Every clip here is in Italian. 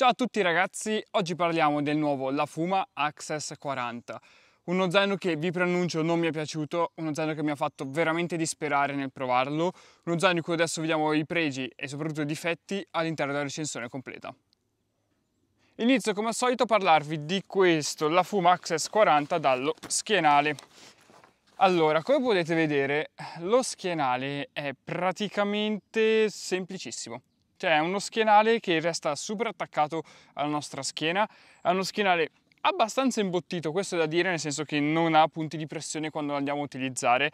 Ciao a tutti ragazzi, oggi parliamo del nuovo La Fuma Access 40, uno zaino che vi preannuncio non mi è piaciuto, uno zaino che mi ha fatto veramente disperare nel provarlo, uno zaino in cui adesso vediamo i pregi e soprattutto i difetti all'interno della recensione completa. Inizio come al solito a parlarvi di questo, la Fuma Access 40 dallo schienale. Allora, come potete vedere, lo schienale è praticamente semplicissimo cioè è uno schienale che resta super attaccato alla nostra schiena, è uno schienale abbastanza imbottito, questo è da dire, nel senso che non ha punti di pressione quando lo andiamo a utilizzare,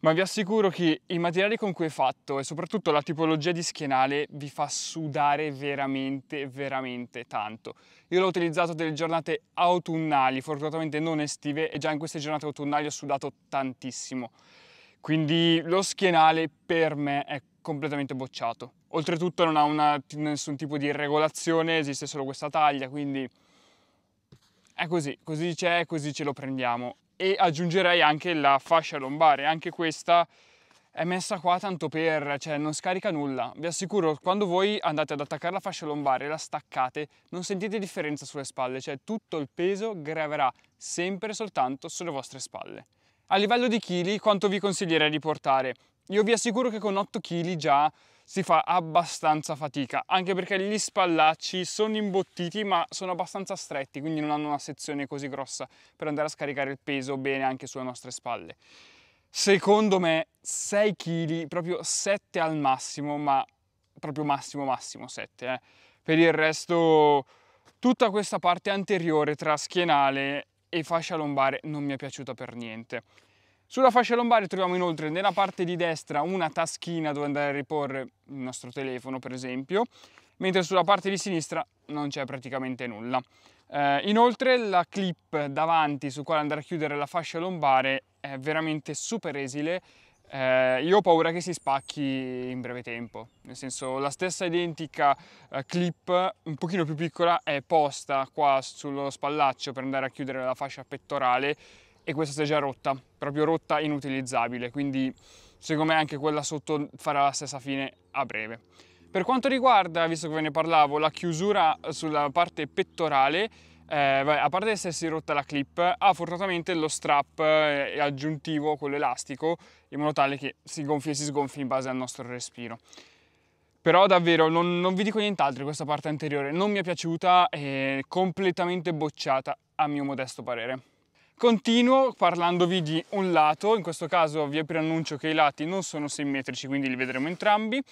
ma vi assicuro che i materiali con cui è fatto e soprattutto la tipologia di schienale vi fa sudare veramente, veramente tanto. Io l'ho utilizzato delle giornate autunnali, fortunatamente non estive, e già in queste giornate autunnali ho sudato tantissimo. Quindi lo schienale per me è completamente bocciato. Oltretutto non ha una, nessun tipo di regolazione, esiste solo questa taglia, quindi è così, così c'è, così ce lo prendiamo. E aggiungerei anche la fascia lombare, anche questa è messa qua tanto per, cioè non scarica nulla. Vi assicuro, quando voi andate ad attaccare la fascia lombare e la staccate, non sentite differenza sulle spalle, cioè tutto il peso graverà sempre e soltanto sulle vostre spalle. A livello di chili, quanto vi consiglierei di portare? Io vi assicuro che con 8 kg già si fa abbastanza fatica, anche perché gli spallacci sono imbottiti ma sono abbastanza stretti, quindi non hanno una sezione così grossa per andare a scaricare il peso bene anche sulle nostre spalle. Secondo me 6 kg, proprio 7 al massimo, ma proprio massimo massimo 7. Eh. Per il resto tutta questa parte anteriore tra schienale e fascia lombare non mi è piaciuta per niente. Sulla fascia lombare troviamo inoltre nella parte di destra una taschina dove andare a riporre il nostro telefono per esempio, mentre sulla parte di sinistra non c'è praticamente nulla. Eh, inoltre la clip davanti su quale andare a chiudere la fascia lombare è veramente super esile eh, io ho paura che si spacchi in breve tempo, nel senso la stessa identica eh, clip, un pochino più piccola, è posta qua sullo spallaccio per andare a chiudere la fascia pettorale e questa si è già rotta, proprio rotta inutilizzabile, quindi secondo me anche quella sotto farà la stessa fine a breve. Per quanto riguarda, visto che ve ne parlavo, la chiusura sulla parte pettorale, eh, beh, a parte essersi rotta la clip, ha fortunatamente lo strap eh, aggiuntivo, quello elastico, in modo tale che si gonfia e si sgonfi in base al nostro respiro. Però davvero non, non vi dico nient'altro di questa parte anteriore, non mi è piaciuta, è completamente bocciata a mio modesto parere. Continuo parlandovi di un lato, in questo caso vi preannuncio che i lati non sono simmetrici, quindi li vedremo entrambi.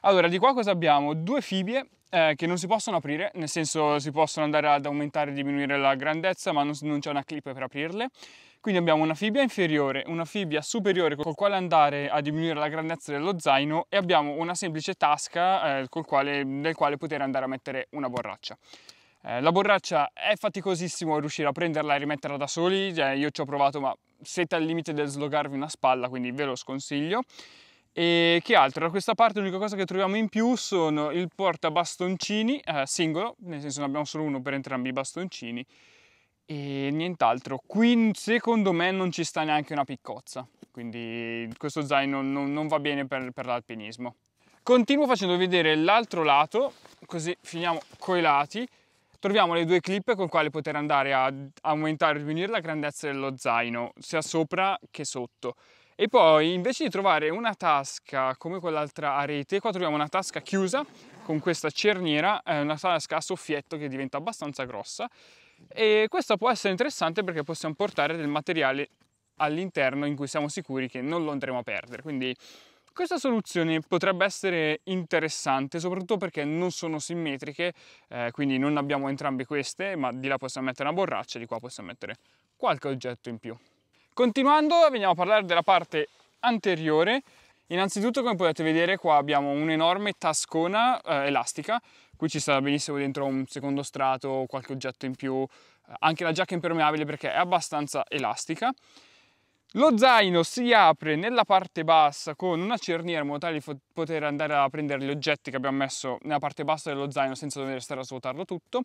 Allora, di qua cosa abbiamo? Due fibbie eh, che non si possono aprire, nel senso si possono andare ad aumentare e diminuire la grandezza, ma non, non c'è una clip per aprirle. Quindi abbiamo una fibbia inferiore, una fibbia superiore col quale andare a diminuire la grandezza dello zaino e abbiamo una semplice tasca eh, quale, nel quale poter andare a mettere una borraccia. Eh, la borraccia è faticosissimo riuscire a prenderla e rimetterla da soli, cioè io ci ho provato ma siete al limite del slogarvi una spalla, quindi ve lo sconsiglio. E che altro? Da questa parte l'unica cosa che troviamo in più sono il portabastoncini eh, singolo, nel senso ne abbiamo solo uno per entrambi i bastoncini e nient'altro. Qui secondo me non ci sta neanche una piccozza, quindi questo zaino non, non va bene per, per l'alpinismo. Continuo facendo vedere l'altro lato, così finiamo coi lati. Troviamo le due clip con le quali poter andare a aumentare o diminuire la grandezza dello zaino, sia sopra che sotto. E poi invece di trovare una tasca come quell'altra a rete, qua troviamo una tasca chiusa con questa cerniera, eh, una tasca a soffietto che diventa abbastanza grossa e questa può essere interessante perché possiamo portare del materiale all'interno in cui siamo sicuri che non lo andremo a perdere. Quindi questa soluzione potrebbe essere interessante soprattutto perché non sono simmetriche, eh, quindi non abbiamo entrambe queste, ma di là possiamo mettere una borraccia, di qua possiamo mettere qualche oggetto in più. Continuando veniamo a parlare della parte anteriore. Innanzitutto come potete vedere qua abbiamo un'enorme tascona eh, elastica, qui ci sta benissimo dentro un secondo strato, qualche oggetto in più, eh, anche la giacca impermeabile perché è abbastanza elastica. Lo zaino si apre nella parte bassa con una cerniera in modo tale di poter andare a prendere gli oggetti che abbiamo messo nella parte bassa dello zaino senza dover stare a svuotarlo tutto.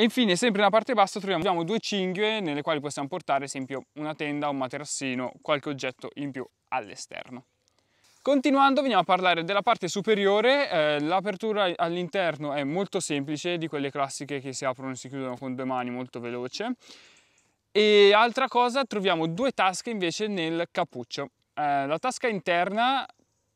E infine sempre nella parte bassa troviamo due cinghie nelle quali possiamo portare ad esempio una tenda, un materassino, qualche oggetto in più all'esterno. Continuando veniamo a parlare della parte superiore, eh, l'apertura all'interno è molto semplice, di quelle classiche che si aprono e si chiudono con due mani, molto veloce. E altra cosa, troviamo due tasche invece nel cappuccio. Eh, la tasca interna,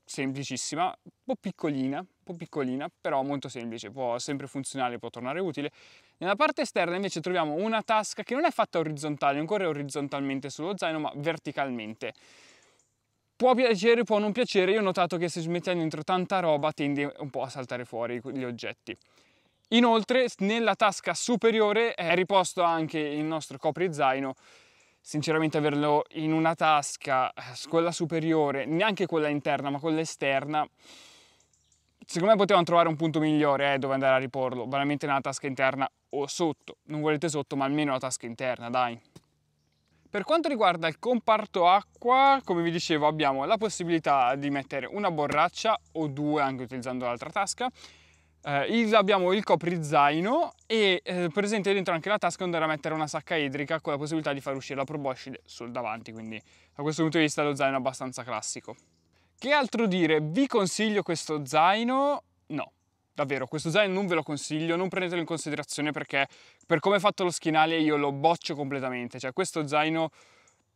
semplicissima, un po' piccolina, po' piccolina, però molto semplice, può sempre funzionare, può tornare utile. Nella parte esterna invece troviamo una tasca che non è fatta orizzontale, non corre orizzontalmente sullo zaino, ma verticalmente. Può piacere, può non piacere, io ho notato che se ci mettiamo dentro tanta roba tende un po' a saltare fuori gli oggetti. Inoltre nella tasca superiore è riposto anche il nostro coprizaino sinceramente averlo in una tasca, eh, quella superiore, neanche quella interna ma quella esterna, Secondo me potevano trovare un punto migliore eh, dove andare a riporlo, banalmente nella tasca interna o sotto. Non volete sotto, ma almeno la tasca interna, dai. Per quanto riguarda il comparto acqua, come vi dicevo, abbiamo la possibilità di mettere una borraccia o due anche utilizzando l'altra tasca. Eh, il, abbiamo il coprizaino e eh, presente dentro anche la tasca andare a mettere una sacca idrica con la possibilità di far uscire la proboscide sul davanti, quindi da questo punto di vista lo zaino è abbastanza classico. Che altro dire? Vi consiglio questo zaino? No. Davvero, questo zaino non ve lo consiglio, non prendetelo in considerazione perché per come è fatto lo schienale io lo boccio completamente. Cioè questo zaino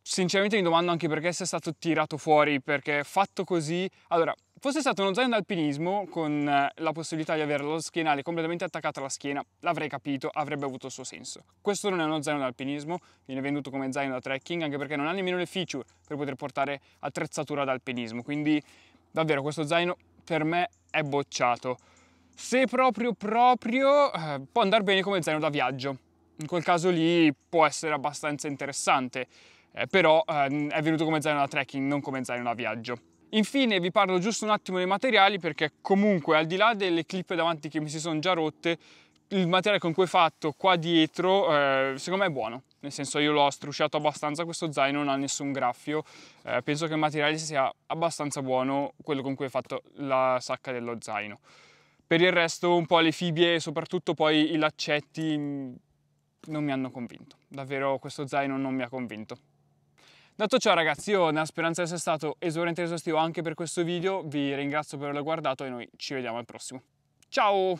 sinceramente mi domando anche perché sia stato tirato fuori, perché fatto così... Allora, fosse stato uno zaino d'alpinismo con eh, la possibilità di avere lo schienale completamente attaccato alla schiena, l'avrei capito, avrebbe avuto il suo senso. Questo non è uno zaino d'alpinismo, viene venduto come zaino da trekking anche perché non ha nemmeno le feature per poter portare attrezzatura d'alpinismo, quindi davvero questo zaino per me è bocciato. Se proprio proprio eh, può andare bene come zaino da viaggio, in quel caso lì può essere abbastanza interessante, eh, però eh, è venuto come zaino da trekking, non come zaino da viaggio. Infine vi parlo giusto un attimo dei materiali perché comunque al di là delle clip davanti che mi si sono già rotte, il materiale con cui è fatto qua dietro eh, secondo me è buono, nel senso io l'ho strusciato abbastanza, questo zaino non ha nessun graffio, eh, penso che il materiale sia abbastanza buono quello con cui è fatto la sacca dello zaino. Per il resto un po' le fibbie e soprattutto poi i laccetti mm, non mi hanno convinto, davvero questo zaino non mi ha convinto. Detto ciò ragazzi, io nella speranza di essere stato esaurente e esaustivo anche per questo video, vi ringrazio per averlo guardato e noi ci vediamo al prossimo. Ciao!